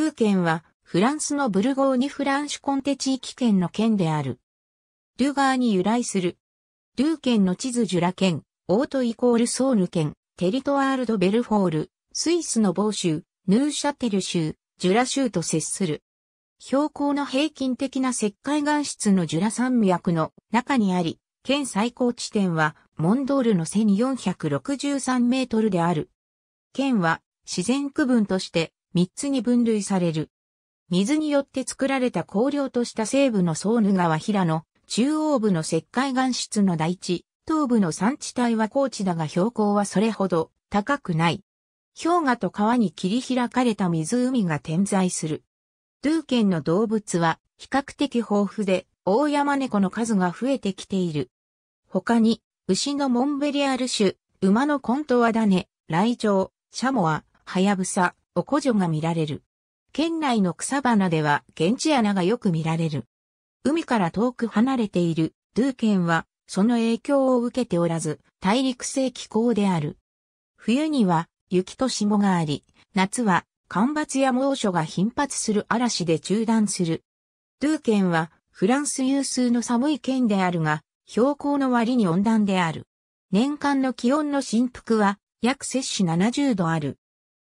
ゥー県は、フランスのブルゴーニュ・フランシュコンテ地域県の県である。ーガーに由来する。ドゥー県の地図ジュラ県、オートイコールソーヌ県、テリトワールド・ベルフォール、スイスの某州、ヌーシャテル州、ジュラ州と接する。標高の平均的な石灰岩質のジュラ山脈の中にあり、県最高地点はモンドールの1463メートルである。県は自然区分として3つに分類される。水によって作られた荒涼とした西部のソウヌ川平野、中央部の石灰岩質の大地、東部の山地帯は高地だが標高はそれほど高くない。氷河と川に切り開かれた湖が点在する。ドゥー県の動物は比較的豊富で、大山猫の数が増えてきている。他に、牛のモンベリアル種、馬のコントワダネ、ライチョウ、シャモア、ハヤブサ、おこじょが見られる。県内の草花では現地穴がよく見られる。海から遠く離れているドゥー県はその影響を受けておらず大陸性気候である。冬には雪と霜があり、夏は干ばつや猛暑が頻発する嵐で中断する。ドゥー県はフランス有数の寒い県であるが、標高の割に温暖である。年間の気温の振幅は約摂氏70度ある。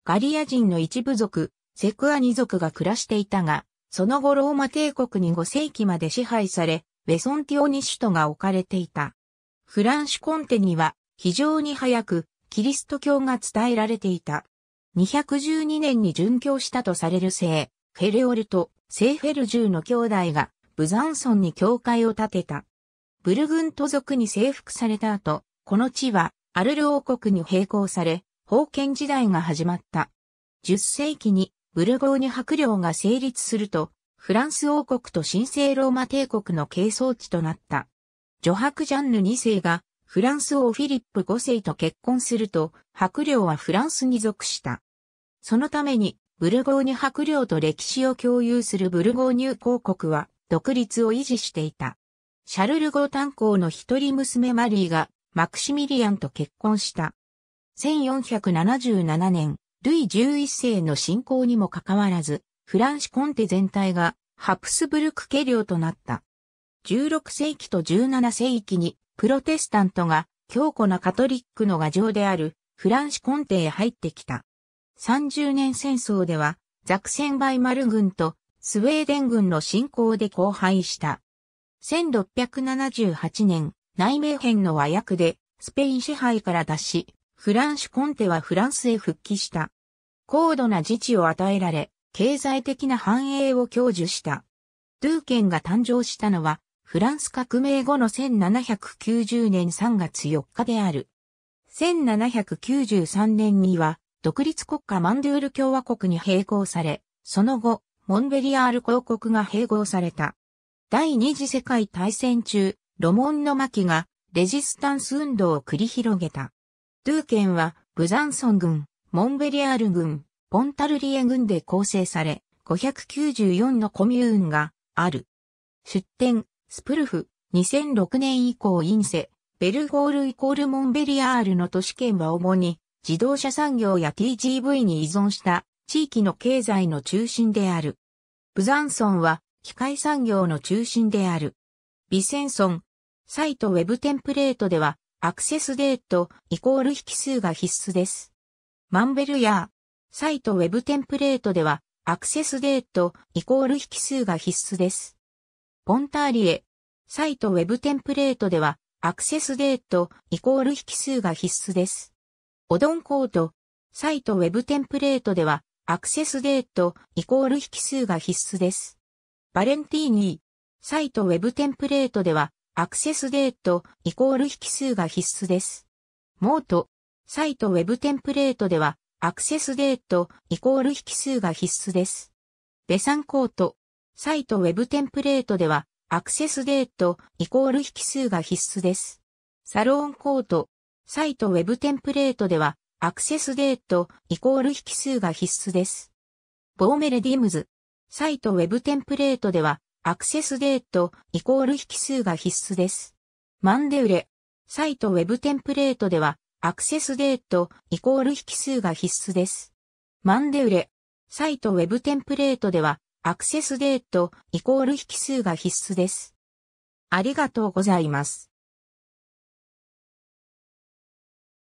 ガリア人の一部族、セクアニ族が暮らしていたが、その後ローマ帝国に5世紀まで支配され、ウェソンティオニ首都が置かれていた。フランシュコンテには非常に早くキリスト教が伝えられていた。212年に殉教したとされる聖、フェレオルと聖フェルジューの兄弟がブザンソンに教会を建てた。ブルグント族に征服された後、この地はアルル王国に並行され、封建時代が始まった。10世紀にブルゴーニュ白領が成立すると、フランス王国と神聖ローマ帝国の係争地となった。女ク・ジャンヌ2世がフランス王フィリップ5世と結婚すると、白領はフランスに属した。そのために、ブルゴーニュ白領と歴史を共有するブルゴーニュ公国は、独立を維持していた。シャルル・ゴー炭鉱の一人娘マリーが、マクシミリアンと結婚した。1477年、ルイ11世の侵攻にもかかわらず、フランシコンテ全体がハプスブルク家領となった。16世紀と17世紀にプロテスタントが強固なカトリックの牙城であるフランシコンテへ入ってきた。30年戦争ではザクセンバイマル軍とスウェーデン軍の侵攻で荒廃した。1678年、内名編の和訳でスペイン支配から脱し、フランシュ・コンテはフランスへ復帰した。高度な自治を与えられ、経済的な繁栄を享受した。ドゥーケンが誕生したのは、フランス革命後の1790年3月4日である。1793年には、独立国家マンドゥール共和国に併合され、その後、モンベリアール公国が併合された。第二次世界大戦中、ロモンの巻がレジスタンス運動を繰り広げた。ドゥー県は、ブザンソン郡、モンベリアール郡、ポンタルリエ郡で構成され、594のコミューンがある。出典、スプルフ、2006年以降インセ、ベルゴールイコールモンベリアールの都市圏は主に自動車産業や TGV に依存した地域の経済の中心である。ブザンソンは機械産業の中心である。ビセンソン、サイトウェブテンプレートではアクセスデートイコール引数が必須です。マンベルやサイトウェブテンプレートではアクセスデートイコール引数が必須です。ポンターリエサイトウェブテンプレートではアクセスデートイコール引数が必須です。オドンコードサイトウェブテンプレートではアクセスデートイコール引数が必須です。バレンティーニサイトウェブテンプレートではアクセスデートイコール引数が必須です。モート、サイトウェブテンプレートでは、アクセスデートイコール引数が必須です。ベサンコート、サイトウェブテンプレートでは、アクセスデートイコール引数が必須です。サロンコート、サイトウェブテンプレートでは、アクセスデートイコール引数が必須です。ボーメレディムズ、サイトウェブテンプレートでは、アクセスデートイコール引数が必須です。マンデウレ、サイトウェブテンプレートでは、アクセスデートイコール引数が必須です。マンデウレ、サイトウェブテンプレートでは、アクセスデートイコール引数が必須です。ありがとうございます。